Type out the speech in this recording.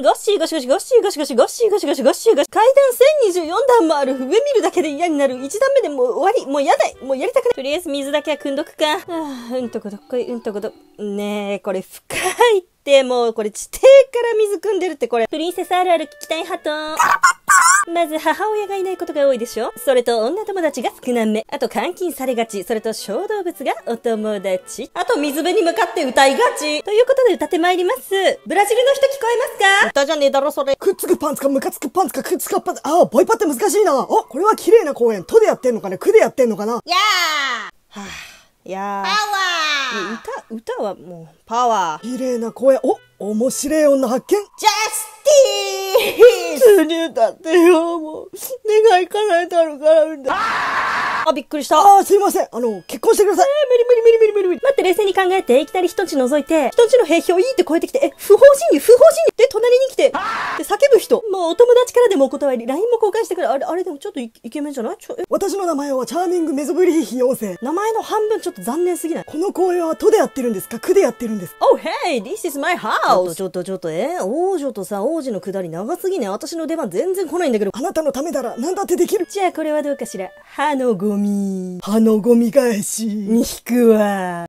ガシガシガシガシガシガシガシガシガシゴシーシ階段1024段もある上見るだけで嫌になる1段目でもう終わりもうやだいもうやりたくないとりあえず水だけは汲んどくか、うんとこどっこいうんとこどねえこれ深いってもうこれ地底から水汲んでるってこれプリンセスあるある聞きたいハトまず母親がいないことが多いでしょそれと女友達が少なめ。あと監禁されがち。それと小動物がお友達。あと水辺に向かって歌いがち。ということで歌ってまいります。ブラジルの人聞こえますか歌じゃねえだろそれ。くっつくパンツかムカつくパンツかくっつくパンツ。ああ、ボイパって難しいな。あ、これは綺麗な公園。とでやってんのかねくでやってんのかなやーはぁ、あ、やー。パワー歌、歌はもう、パワー。綺麗な声。お、面白い女発見ジャス通にだってよ、もう、願い叶えてあるから、みたいな。あ、びっくりした。ああ、すいません。あの、結婚してください。えー、無理無理無理無理無理。待って、冷静に考えて、いきなり人んち覗いて、人んちの平表いいって超えてきて、え、不法侵入、不法侵入。で、隣に来て、あぶ人。もうお友達からでもお断り。LINE も交換してくれ。あれ、あれでもちょっとイケメンじゃないちょ、え、私の名前はチャーミングメゾブリーヒ妖精。名前の半分ちょっと残念すぎない。この公演はとでやってるんですか区でやってるんです。Oh, hey, this is my house! ちょっとちょっと、え王女とさ、王子のくだり長すぎね。私の出番全然来ないんだけど。あなたのためなら何だってできる。じゃあこれはどうかしら。歯のゴミ。歯のゴミ返し。に引くわ。